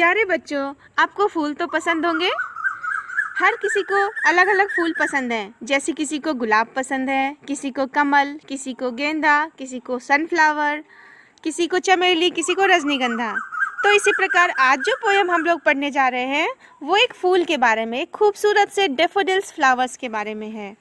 प्यारे बच्चों आपको फूल तो पसंद होंगे हर किसी को अलग अलग फूल पसंद हैं जैसे किसी को गुलाब पसंद है किसी को कमल किसी को गेंदा किसी को सनफ्लावर किसी को चमेली किसी को रजनीगंधा तो इसी प्रकार आज जो पोएम हम लोग पढ़ने जा रहे हैं वो एक फूल के बारे में खूबसूरत से डेफोडिल्स फ्लावर्स के बारे में है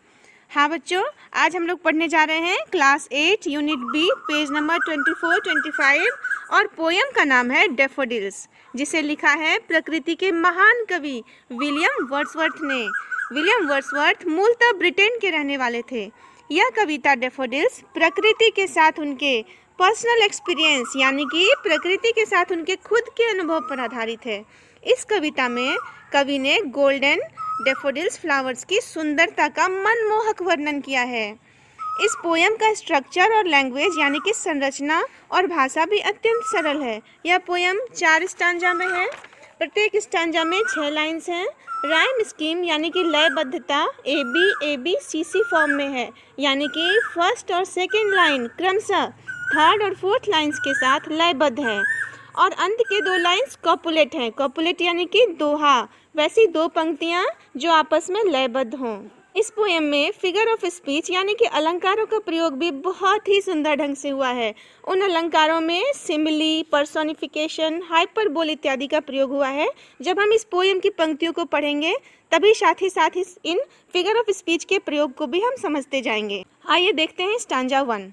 हाँ बच्चों आज हम लोग पढ़ने जा रहे हैं class eight unit B page number twenty four twenty five और पोएम का नाम है डेफोडिल्स जिसे लिखा है प्रकृति के महान कवि विलियम वर्ड्सवर्थ ने विलियम वर्ड्सवर्थ मूलतः ब्रिटेन के रहने वाले थे यह कविता डेफोडिल्स प्रकृति के साथ उनके पर्सनल एक्सपीरियंस यानी कि प्रकृति के साथ उनके खुद के अनुभव पर आधारित है इस कविता में कवि ने गोल्डन डेफोडिल्स फ्लावर्स की सुंदरता का मनमोहक वर्णन किया है इस पोयम का स्ट्रक्चर और लैंग्वेज यानी कि संरचना और भाषा भी अत्यंत सरल है यह पोयम चार स्टांजा में है प्रत्येक स्टांजा में छः लाइन्स हैं राइम स्कीम यानी कि लयबद्धता A B A B C C form में है यानी कि फर्स्ट और सेकेंड लाइन क्रमशः थर्ड और फोर्थ लाइन्स के साथ लयबद्ध है और अंत के दो लाइन्स कॉपुलेट हैं कॉपुलेट यानी कि दोहा वैसी दो पंक्तियाँ जो आपस में लयबद्ध हों इस पोएम में फिगर ऑफ स्पीच यानी कि अलंकारों का प्रयोग भी बहुत ही सुंदर ढंग से हुआ है उन अलंकारों में सिमली पर्सोनिफिकेशन हाइपरबोल इत्यादि का प्रयोग हुआ है जब हम इस पोएम की पंक्तियों को पढ़ेंगे तभी साथ ही साथ इस इन फिगर ऑफ स्पीच के प्रयोग को भी हम समझते जाएंगे आइए देखते हैं stanza one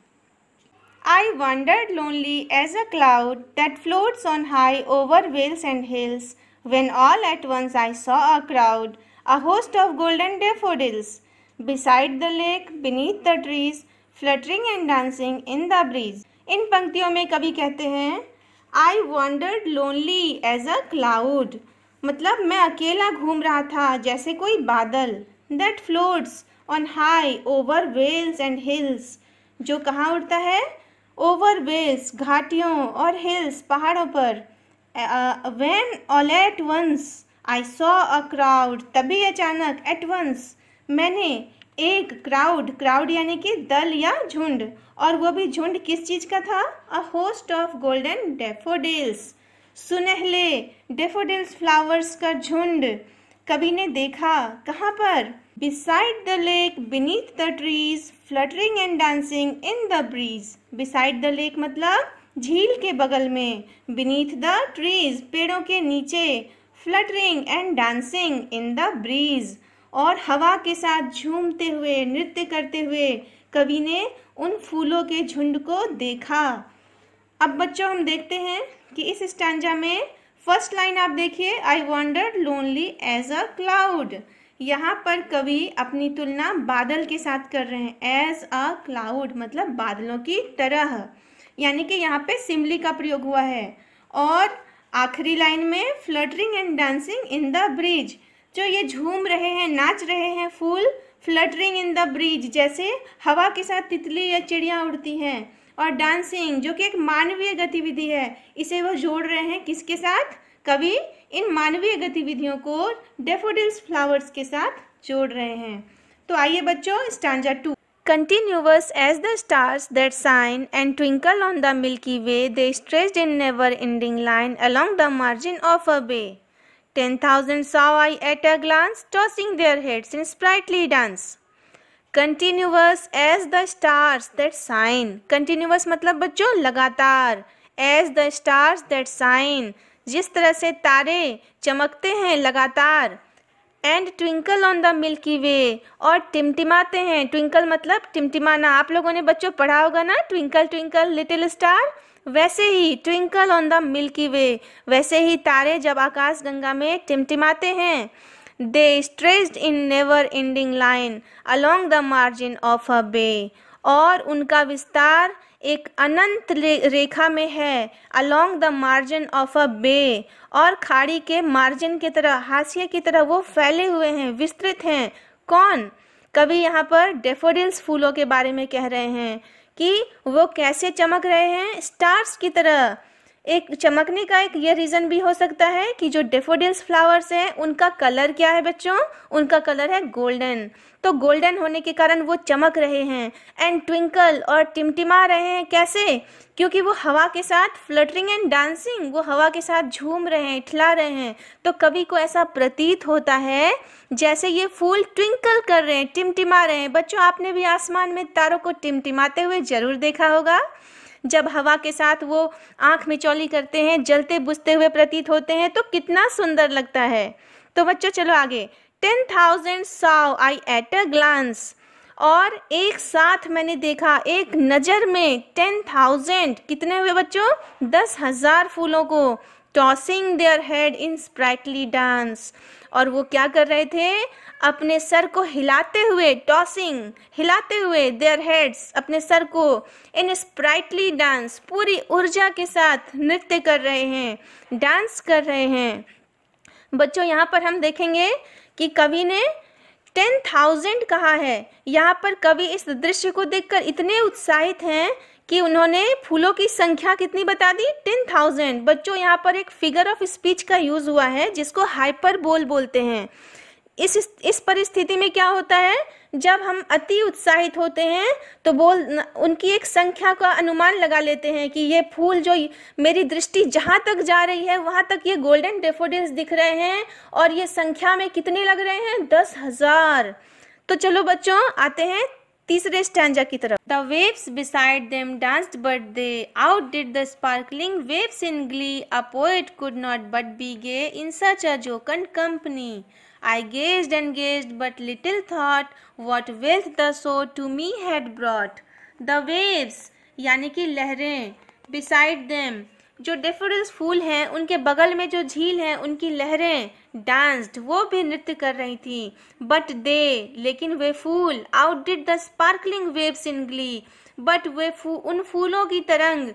I wandered lonely as a cloud that floats on high over vales and hills when all at once I saw a crowd a host of golden daffodils. Beside the lake, beneath the trees, fluttering and dancing in the breeze. इन पंक्तियों में कभी कहते हैं I wandered lonely as a cloud मतलब मैं अकेला घूम रहा था जैसे कोई बादल that floats on high over vales and hills जो कहाँ उड़ता है ओवर वेल्स घाटियों और हिल्स पहाड़ों पर when all at once I saw a crowd तभी अचानक एट वंस मैंने एक क्राउड क्राउड यानी कि दल या झुंड और वो भी झुंड किस चीज़ का था a host of golden daffodils सुनहले डेफोडिल्स फ्लावर्स का झुंड कभी ने देखा कहाँ पर beside the lake beneath the trees fluttering and dancing in the breeze beside the lake मतलब झील के बगल में बीनीथ द ट्रीज पेड़ों के नीचे fluttering and dancing in the breeze और हवा के साथ झूमते हुए नृत्य करते हुए कवि ने उन फूलों के झुंड को देखा अब बच्चों हम देखते हैं कि इस स्टांजा में फर्स्ट लाइन आप देखिए I wander lonely as a cloud यहाँ पर कवि अपनी तुलना बादल के साथ कर रहे हैं एज अ क्लाउड मतलब बादलों की तरह यानी कि यहाँ पे सिमली का प्रयोग हुआ है और आखिरी लाइन में fluttering and dancing in the breeze जो ये झूम रहे हैं नाच रहे हैं फूल फ्लटरिंग इन द ब्रिज जैसे हवा के साथ तितली या चिड़िया उड़ती हैं और डांसिंग जो कि एक मानवीय गतिविधि है इसे वो जोड़ रहे हैं किसके साथ कवि इन मानवीय गतिविधियों को डेफोडिल्स फ्लावर्स के साथ जोड़ रहे हैं तो आइए बच्चों stanza two Continuous as the stars that shine and twinkle on the Milky Way, they stretched in never-ending line along the margin of a bay. Ten thousand saw I at a glance, tossing their heads in sprightly dance. Continuous as the stars that shine. Continuous matlab bachcho lagatar as the stars that shine. jis tarah se tare chamakte hain lagatar and twinkle on the Milky Way और टिमटिमाते हैं twinkle मतलब टिमटिमाना आप लोगों ने बच्चों पढ़ा होगा ना ट्विंकल ट्विंकल लिटिल स्टार वैसे ही twinkle on the Milky Way वैसे ही तारे जब आकाश गंगा में टिमटिमाते हैं they stretched in never ending line along the margin of a bay और उनका विस्तार एक अनंत रेखा में है along the margin of a bay और खाड़ी के मार्जिन की तरह हाशिए की तरह वो फैले हुए हैं विस्तृत हैं कौन कभी यहाँ पर डेफोडिल्स फूलों के बारे में कह रहे हैं कि वो कैसे चमक रहे हैं स्टार्स की तरह एक चमकने का एक ये रीज़न भी हो सकता है कि जो डेफोडिल्स फ्लावर्स हैं उनका कलर क्या है बच्चों उनका कलर है गोल्डन तो गोल्डन होने के कारण वो चमक रहे हैं एंड ट्विंकल और टिमटिमा रहे हैं कैसे क्योंकि वो हवा के साथ फ्लटरिंग एंड डांसिंग वो हवा के साथ झूम रहे हैं ठिला रहे हैं तो कवि को ऐसा प्रतीत होता है जैसे ये फूल ट्विंकल कर रहे हैं टिमटिमा रहे हैं बच्चों आपने भी आसमान में तारों को टिमटिमाते हुए ज़रूर देखा होगा जब हवा के साथ वो आँख मिचौली करते हैं जलते बुझते हुए प्रतीत होते हैं तो कितना सुंदर लगता है तो बच्चों चलो आगे ten thousand saw I at a glance और एक साथ मैंने देखा एक नज़र में टेन थाउजेंड कितने हुए बच्चों दस हज़ार फूलों को tossing their head in sprightly dance और वो क्या कर रहे थे अपने सर को हिलाते हुए टॉसिंग हिलाते हुए देयर हेड्स अपने सर को इन स्प्राइटली डांस पूरी ऊर्जा के साथ नृत्य कर रहे हैं डांस कर रहे हैं बच्चों यहाँ पर हम देखेंगे कि कवि ने टेन थाउजेंड कहा है यहाँ पर कवि इस दृश्य को देखकर इतने उत्साहित हैं कि उन्होंने फूलों की संख्या कितनी बता दी टेन थाउजेंड बच्चों यहाँ पर एक फिगर ऑफ स्पीच का यूज़ हुआ है जिसको हाइपर बोल बोलते हैं इस इस परिस्थिति में क्या होता है जब हम अति उत्साहित होते हैं तो बोल उनकी एक संख्या का अनुमान लगा लेते हैं कि ये फूल जो मेरी दृष्टि जहाँ तक जा रही है वहाँ तक ये गोल्डन डेफोडिल्स दिख रहे हैं और ये संख्या में कितने लग रहे हैं दस हजार तो चलो बच्चों आते हैं तीसरे स्टैंजा की तरफ the waves beside them danced but they outdid the sparkling waves in glee a poet could not but be gay in such a jocund company I gazed and gazed, but little thought what wealth the shore to me had brought. The waves, यानी कि लहरें beside them, जो daffodils फूल हैं उनके बगल में जो झील हैं उनकी लहरें डांस्ड वो भी नृत्य कर रही थी बट दे लेकिन वे फूल outdid the sparkling waves in glee but वे फू उन फूलों की तरंग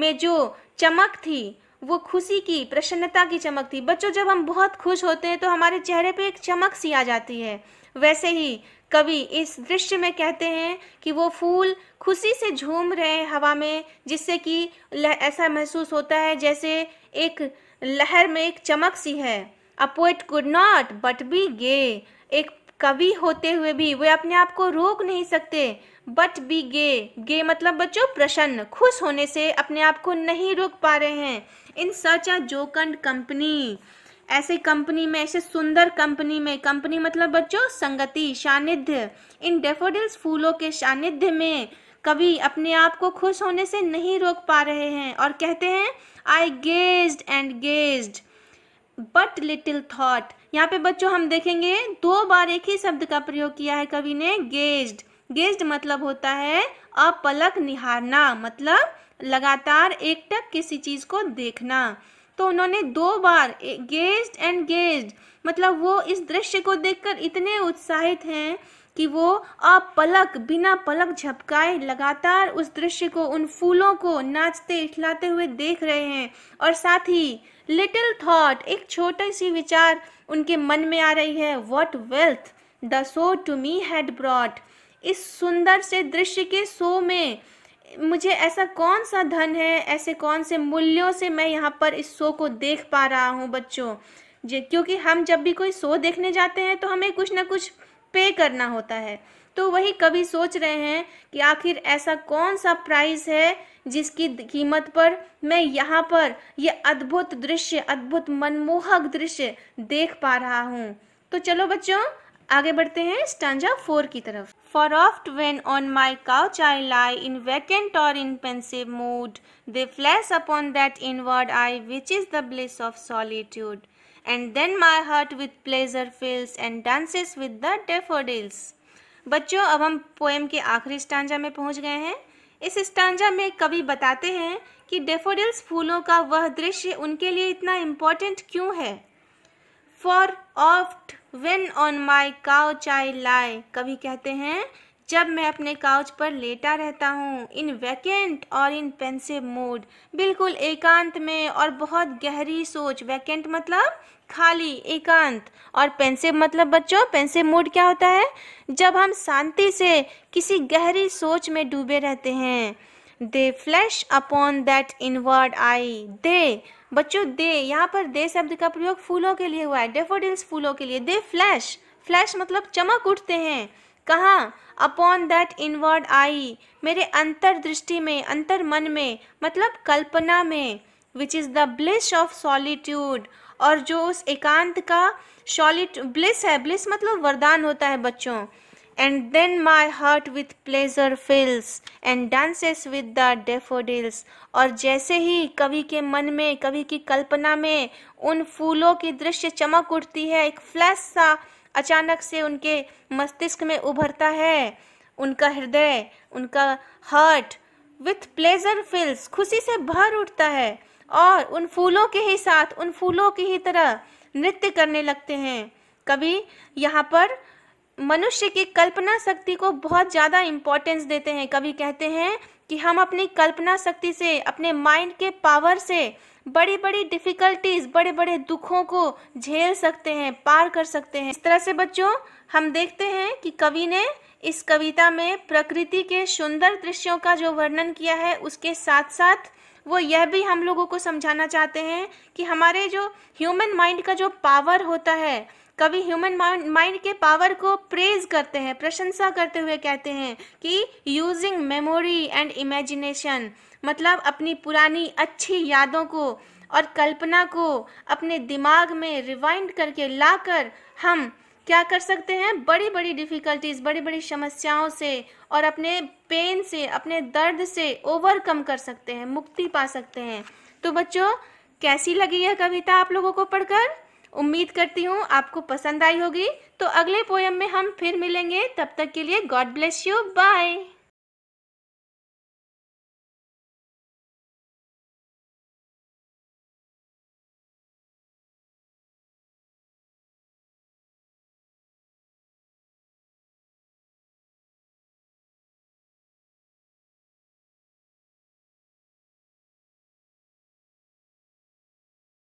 में जो चमक थी वो खुशी की प्रसन्नता की चमक थी बच्चों जब हम बहुत खुश होते हैं तो हमारे चेहरे पे एक चमक सी आ जाती है वैसे ही कवि इस दृश्य में कहते हैं कि वो फूल खुशी से झूम रहे हवा में जिससे कि ऐसा महसूस होता है जैसे एक लहर में एक चमक सी है a poet could not but be gay एक कवि होते हुए भी वे अपने आप को रोक नहीं सकते बट बी गे गे मतलब बच्चों प्रसन्न खुश होने से अपने आप को नहीं रोक पा रहे हैं इन सच अ जोकंड कंपनी ऐसे कंपनी में ऐसे सुंदर कंपनी में कंपनी मतलब बच्चों संगति सानिध्य इन डेफोडिल्स फूलों के सानिध्य में कवि अपने आप को खुश होने से नहीं रोक पा रहे हैं और कहते हैं I gazed and gazed but little thought यहाँ पे बच्चों हम देखेंगे दो बार एक ही शब्द का प्रयोग किया है कवि ने गेज्ड गेज्ड मतलब होता है अपलक निहारना मतलब लगातार एकटक किसी चीज को देखना तो उन्होंने दो बार गेज्ड एंड गेज्ड मतलब वो इस दृश्य को देखकर इतने उत्साहित हैं कि वो अपलक बिना पलक झपकाए लगातार उस दृश्य को उन फूलों को नाचते इठलाते हुए देख रहे हैं और साथ ही लिटिल थॉट एक छोटा सी विचार उनके मन में आ रही है what wealth the show to me had brought इस सुंदर से दृश्य के सो में मुझे ऐसा कौन सा धन है ऐसे कौन से मूल्यों से मैं यहाँ पर इस शो को देख पा रहा हूँ बच्चों क्योंकि हम जब भी कोई शो देखने जाते हैं तो हमें कुछ ना कुछ पे करना होता है तो वही कभी सोच रहे हैं कि आखिर ऐसा कौन सा प्राइस है जिसकी कीमत पर मैं यहाँ पर यह अद्भुत दृश्य अद्भुत मनमोहक दृश्य देख पा रहा हूँ तो चलो बच्चों आगे बढ़ते हैं स्टांजा फोर की तरफ for oft when on my couch I lie in vacant और in pensive mood they flash upon that inward eye which is the bliss of solitude and then my heart with pleasure fills and dances with the daffodils बच्चों अब हम poem के आखिरी stanza में पहुंच गए हैं इस स्टांजा में कवि बताते हैं कि डेफोडिल्स फूलों का वह दृश्य उनके लिए इतना इम्पोर्टेंट क्यों है for oft when on my couch I lie कवि कहते हैं जब मैं अपने काउच पर लेटा रहता हूँ इन वैकेंट और इन पेंसिव मूड बिल्कुल एकांत में और बहुत गहरी सोच वैकेंट मतलब खाली एकांत और पेंसिव मतलब बच्चों पेंसिव मूड क्या होता है जब हम शांति से किसी गहरी सोच में डूबे रहते हैं they flash upon that inward eye they बच्चों दे यहाँ पर दे शब्द का प्रयोग फूलों के लिए हुआ है डेफोडिल्स फूलों के लिए दे फ्लैश फ्लैश मतलब चमक उठते हैं कहाँ अपॉन दैट इनवर्ड आई मेरे अंतर्दृष्टि में अंतर मन में मतलब कल्पना में which is the bliss of solitude और जो उस एकांत का सॉलिट ब्लिस है ब्लिस मतलब वरदान होता है बच्चों and then my heart with pleasure fills and dances with the daffodils और जैसे ही कवि के मन में कवि की कल्पना में उन फूलों की दृश्य चमक उठती है एक फ्लैश सा अचानक से उनके मस्तिष्क में उभरता है उनका हृदय उनका हार्ट विथ प्लेजर फील्स खुशी से भर उठता है और उन फूलों के ही साथ उन फूलों की ही तरह नृत्य करने लगते हैं कभी यहाँ पर मनुष्य की कल्पना शक्ति को बहुत ज़्यादा इम्पोर्टेंस देते हैं कभी कहते हैं कि हम अपनी कल्पना शक्ति से अपने माइंड के पावर से बड़ी बड़ी डिफिकल्टीज बड़े बड़े दुखों को झेल सकते हैं पार कर सकते हैं इस तरह से बच्चों हम देखते हैं कि कवि ने इस कविता में प्रकृति के सुंदर दृश्यों का जो वर्णन किया है उसके साथ साथ वो यह भी हम लोगों को समझाना चाहते हैं कि हमारे जो ह्यूमन माइंड का जो पावर होता है कवि ह्यूमन माइंड के पावर को प्रेज करते हैं प्रशंसा करते हुए कहते हैं कि यूजिंग मेमोरी एंड इमेजिनेशन मतलब अपनी पुरानी अच्छी यादों को और कल्पना को अपने दिमाग में रिवाइंड करके लाकर हम क्या कर सकते हैं बड़ी बड़ी डिफ़िकल्टीज बड़ी बड़ी समस्याओं से और अपने पेन से अपने दर्द से ओवरकम कर सकते हैं मुक्ति पा सकते हैं तो बच्चों कैसी लगी यह कविता आप लोगों को पढ़कर उम्मीद करती हूँ आपको पसंद आई होगी तो अगले पोयम में हम फिर मिलेंगे तब तक के लिए गॉड ब्लेस यू बाय